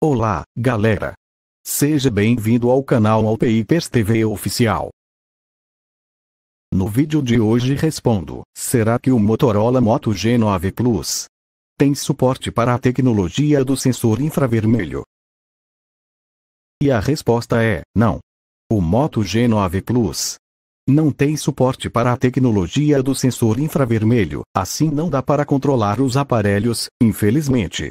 Olá, galera! Seja bem-vindo ao canal Alpeipers TV Oficial. No vídeo de hoje respondo, será que o Motorola Moto G9 Plus tem suporte para a tecnologia do sensor infravermelho? E a resposta é, não. O Moto G9 Plus não tem suporte para a tecnologia do sensor infravermelho, assim não dá para controlar os aparelhos, infelizmente.